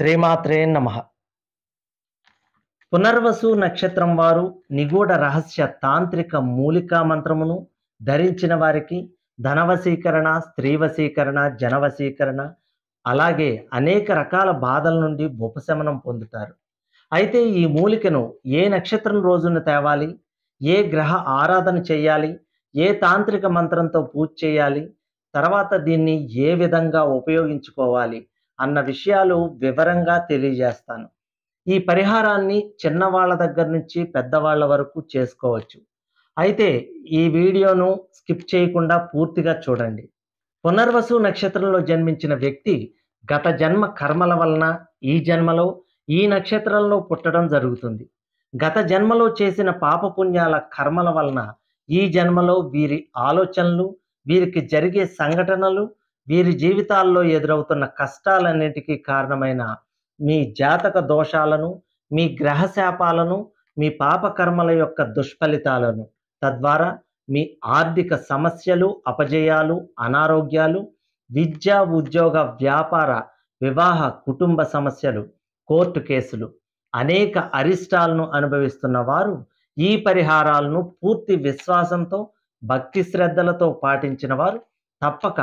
శ్రీమాత్రే నమ పునర్వసు నక్షత్రం వారు నిగూఢ రహస్య తాంత్రిక మూలికా మంత్రమును ధరించిన వారికి ధనవశీకరణ స్త్రీవశీకరణ జనవశీకరణ అలాగే అనేక రకాల బాధల నుండి ఉపశమనం పొందుతారు అయితే ఈ మూలికను ఏ నక్షత్రం రోజున తేవాలి ఏ గ్రహ ఆరాధన చేయాలి ఏ తాంత్రిక మంత్రంతో పూజ చేయాలి తర్వాత దీన్ని ఏ విధంగా ఉపయోగించుకోవాలి అన్న విషయాలు వివరంగా తెలియజేస్తాను ఈ పరిహారాన్ని చిన్నవాళ్ళ దగ్గర నుంచి పెద్దవాళ్ళ వరకు చేసుకోవచ్చు అయితే ఈ వీడియోను స్కిప్ చేయకుండా పూర్తిగా చూడండి పునర్వసు నక్షత్రంలో జన్మించిన వ్యక్తి గత జన్మ కర్మల వలన ఈ జన్మలో ఈ నక్షత్రంలో పుట్టడం జరుగుతుంది గత జన్మలో చేసిన పాపపుణ్యాల కర్మల వలన ఈ జన్మలో వీరి ఆలోచనలు వీరికి జరిగే సంఘటనలు వీరి జీవితాల్లో ఎదురవుతున్న కష్టాలన్నిటికీ కారణమైన మీ జాతక దోషాలను మీ గ్రహశాపాలను మీ పాపకర్మల యొక్క దుష్ఫలితాలను తద్వారా మీ ఆర్థిక సమస్యలు అపజయాలు అనారోగ్యాలు విద్య ఉద్యోగ వ్యాపార వివాహ కుటుంబ సమస్యలు కోర్టు కేసులు అనేక అరిష్టాలను అనుభవిస్తున్న వారు ఈ పరిహారాలను పూర్తి విశ్వాసంతో భక్తి శ్రద్ధలతో పాటించిన వారు తప్పక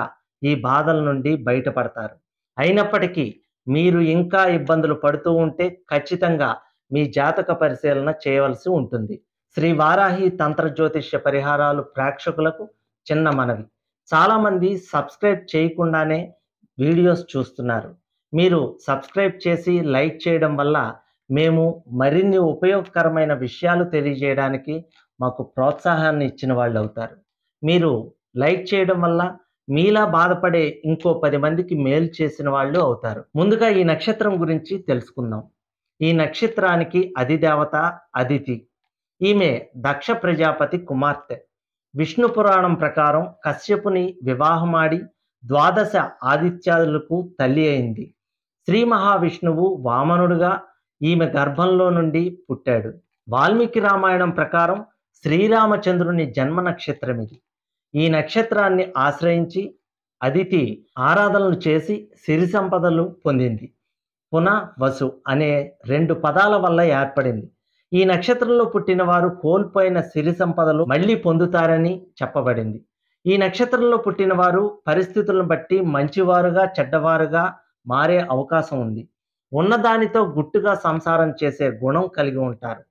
ఈ బాధల నుండి బయటపడతారు అయినప్పటికీ మీరు ఇంకా ఇబ్బందులు పడుతూ ఉంటే ఖచ్చితంగా మీ జాతక పరిశీలన చేయవలసి ఉంటుంది శ్రీ వారాహి తంత్ర జ్యోతిష్య పరిహారాలు ప్రేక్షకులకు చిన్న మనవి చాలామంది సబ్స్క్రైబ్ చేయకుండానే వీడియోస్ చూస్తున్నారు మీరు సబ్స్క్రైబ్ చేసి లైక్ చేయడం వల్ల మేము మరిన్ని ఉపయోగకరమైన విషయాలు తెలియజేయడానికి మాకు ప్రోత్సాహాన్ని ఇచ్చిన వాళ్ళు అవుతారు మీరు లైక్ చేయడం వల్ల మీలా బాధపడే ఇంకో పది మందికి మేలు చేసిన వాళ్ళు అవుతారు ముందుగా ఈ నక్షత్రం గురించి తెలుసుకుందాం ఈ నక్షత్రానికి అధిదేవత అదితి ఈమె దక్ష ప్రజాపతి కుమార్తె విష్ణు పురాణం ప్రకారం కశ్యపుని వివాహమాడి ద్వాదశ ఆదిత్యాదులకు తల్లి అయింది శ్రీ మహావిష్ణువు వామనుడుగా ఈమె గర్భంలో నుండి పుట్టాడు వాల్మీకి రామాయణం ప్రకారం శ్రీరామచంద్రుని జన్మ నక్షత్రం ఇది ఈ నక్షత్రాన్ని ఆశ్రయించి అదితి ఆరాధనలు చేసి సిరి సంపదలు పొందింది పున వసు అనే రెండు పదాల వల్ల ఏర్పడింది ఈ నక్షత్రంలో పుట్టిన వారు కోల్పోయిన సిరి సంపదలు మళ్ళీ పొందుతారని చెప్పబడింది ఈ నక్షత్రంలో పుట్టిన వారు పరిస్థితులను బట్టి మంచివారుగా చెడ్డవారుగా మారే అవకాశం ఉంది ఉన్నదానితో గుట్టుగా సంసారం చేసే గుణం కలిగి ఉంటారు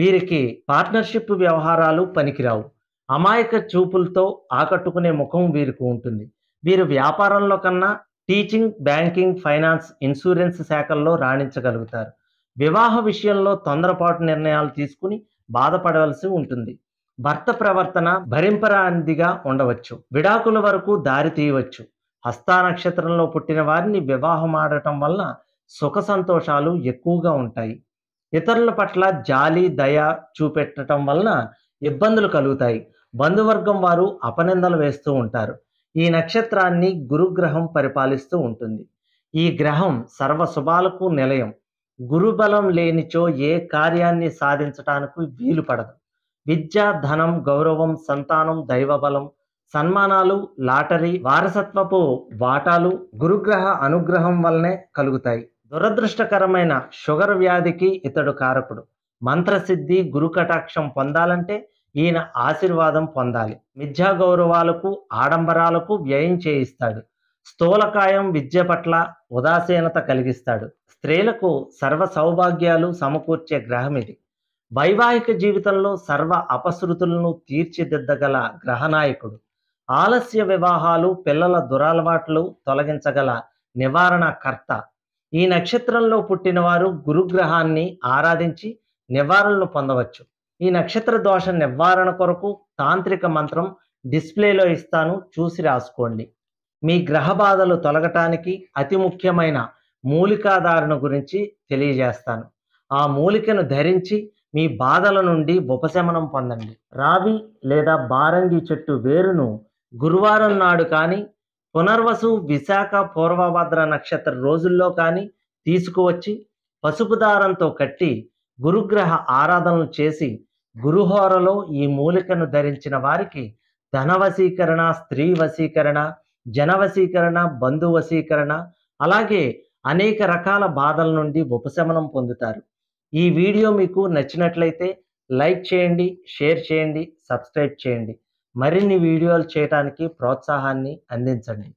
వీరికి పార్ట్నర్షిప్ వ్యవహారాలు పనికిరావు అమాయక చూపులతో ఆకట్టుకునే ముఖం వీరికి ఉంటుంది వీరు వ్యాపారంలో కన్నా టీచింగ్ బ్యాంకింగ్ ఫైనాన్స్ ఇన్సూరెన్స్ శాఖల్లో రాణించగలుగుతారు వివాహ విషయంలో తొందరపాటు నిర్ణయాలు తీసుకుని బాధపడవలసి ఉంటుంది భర్త ప్రవర్తన భరింపరానిదిగా ఉండవచ్చు విడాకుల వరకు దారి తీయవచ్చు హస్తా నక్షత్రంలో పుట్టిన వారిని వివాహం ఆడటం వల్ల సుఖ సంతోషాలు ఎక్కువగా ఉంటాయి ఇతరుల పట్ల జాలి దయ చూపెట్టడం వలన ఇబ్బందులు కలుగుతాయి బంధువర్గం వారు అపనిందలు వేస్తూ ఉంటారు ఈ నక్షత్రాన్ని గురుగ్రహం పరిపాలిస్తూ ఉంటుంది ఈ గ్రహం సర్వ శుభాలకు నిలయం గురుబలం లేనిచో ఏ కార్యాన్ని సాధించటానికి వీలు పడదు విద్య ధనం గౌరవం సంతానం దైవబలం సన్మానాలు లాటరీ వారసత్వపు వాటాలు గురుగ్రహ అనుగ్రహం వల్లనే కలుగుతాయి దురదృష్టకరమైన షుగర్ వ్యాధికి ఇతడు కారకుడు మంత్రసిద్ధి గురు కటాక్షం పొందాలంటే ఈయన ఆశీర్వాదం పొందాలి మిథ్యా గౌరవాలకు ఆడంబరాలకు వ్యయం చేయిస్తాడు స్థూలకాయం విద్య పట్ల ఉదాసీనత కలిగిస్తాడు స్త్రీలకు సర్వ సౌభాగ్యాలు సమకూర్చే గ్రహం ఇది వైవాహిక జీవితంలో సర్వ అపశృతులను తీర్చిదిద్దగల గ్రహనాయకుడు ఆలస్య వివాహాలు పిల్లల దురలవాట్లు తొలగించగల నివారణకర్త ఈ నక్షత్రంలో పుట్టినవారు గురుగ్రహాన్ని ఆరాధించి నివారణలు పొందవచ్చు ఈ నక్షత్ర దోష నివారణ కొరకు తాంత్రిక మంత్రం డిస్ప్లేలో ఇస్తాను చూసి రాసుకోండి మీ గ్రహ బాధలు తొలగటానికి అతి ముఖ్యమైన మూలికాధారణ గురించి తెలియజేస్తాను ఆ మూలికను ధరించి మీ బాధల నుండి ఉపశమనం పొందండి రావి లేదా బారంగి చెట్టు వేరును గురువారం నాడు కానీ పునర్వసు విశాఖ పూర్వభద్ర నక్షత్ర రోజుల్లో కానీ తీసుకువచ్చి పసుపు దారంతో కట్టి గురుగ్రహ ఆరాధనలు చేసి గురుహోరలో ఈ మూలికను ధరించిన వారికి ధనవశీకరణ స్త్రీ వశీకరణ జనవశీకరణ బంధు వశీకరణ అలాగే అనేక రకాల బాధల నుండి ఉపశమనం పొందుతారు ఈ వీడియో మీకు నచ్చినట్లయితే లైక్ చేయండి షేర్ చేయండి సబ్స్క్రైబ్ చేయండి మరిన్ని వీడియోలు చేయడానికి ప్రోత్సాహాన్ని అందించండి